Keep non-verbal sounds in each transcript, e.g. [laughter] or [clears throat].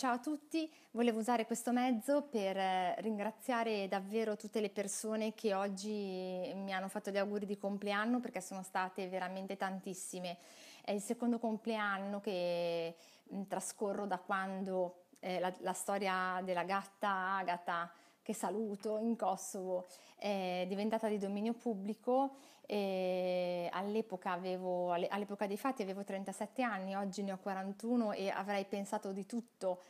Ciao a tutti, volevo usare questo mezzo per eh, ringraziare davvero tutte le persone che oggi mi hanno fatto gli auguri di compleanno perché sono state veramente tantissime. È il secondo compleanno che mm, trascorro da quando eh, la, la storia della gatta Agatha che saluto in Kosovo, è diventata di dominio pubblico eh, all'epoca, avevo, all'epoca dei fatti avevo 37 anni, oggi ne ho 41 e avrei pensato di tutto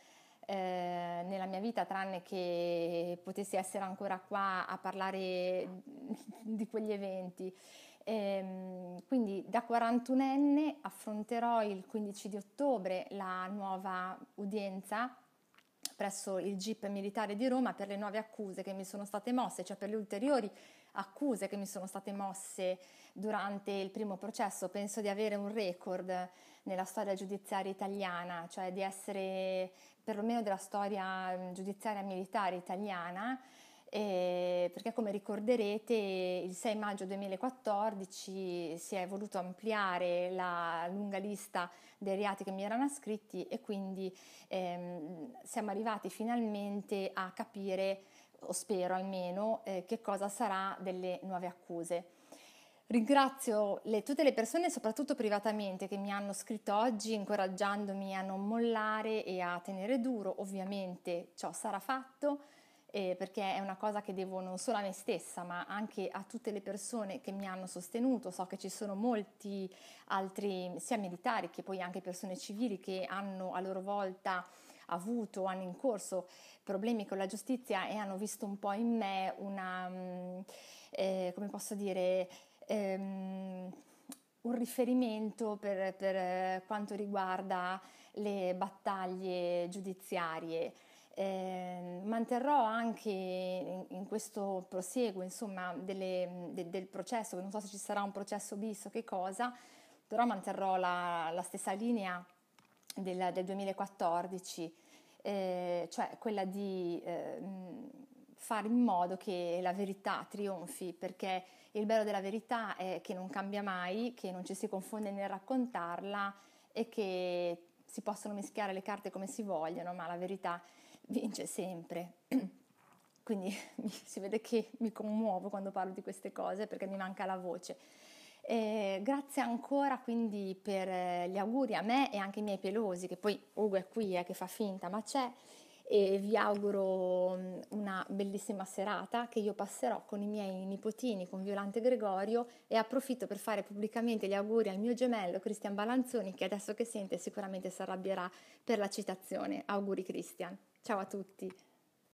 eh, nella mia vita, tranne che potessi essere ancora qua a parlare [laughs] di quegli eventi. Ehm, quindi da 41enne affronterò il 15 di ottobre la nuova udienza presso il GIP militare di Roma per le nuove accuse che mi sono state mosse, cioè per le ulteriori accuse che mi sono state mosse durante il primo processo. Penso di avere un record nella storia giudiziaria italiana, cioè di essere perlomeno della storia giudiziaria militare italiana eh, perché come ricorderete il 6 maggio 2014 si è voluto ampliare la lunga lista dei reati che mi erano ascritti e quindi ehm, siamo arrivati finalmente a capire, o spero almeno, eh, che cosa sarà delle nuove accuse. Ringrazio le, tutte le persone, soprattutto privatamente, che mi hanno scritto oggi incoraggiandomi a non mollare e a tenere duro. Ovviamente ciò sarà fatto eh, perché è una cosa che devo non solo a me stessa, ma anche a tutte le persone che mi hanno sostenuto. So che ci sono molti altri, sia militari che poi anche persone civili, che hanno a loro volta avuto, hanno in corso problemi con la giustizia e hanno visto un po' in me una, mm, eh, come posso dire, ehm, un riferimento per, per quanto riguarda le battaglie giudiziarie. Eh, manterrò anche in, in questo prosieguo insomma, delle, de, del processo, non so se ci sarà un processo bis o che cosa, però manterrò la, la stessa linea del, del 2014, eh, cioè quella di eh, fare in modo che la verità trionfi, perché il bello della verità è che non cambia mai, che non ci si confonde nel raccontarla e che si possono mischiare le carte come si vogliono, ma la verità è vince sempre. [clears throat] Quindi [laughs] si vede che mi commuovo quando parlo di queste cose perché mi manca la voce. Eh, grazie ancora quindi per eh, gli auguri a me e anche ai miei pelosi, che poi Ugo è qui eh, che fa finta, ma c'è e vi auguro una bellissima serata che io passerò con i miei nipotini, con Violante Gregorio e approfitto per fare pubblicamente gli auguri al mio gemello Cristian Balanzoni che adesso che sente sicuramente si arrabbierà per la citazione. Auguri Cristian, ciao a tutti!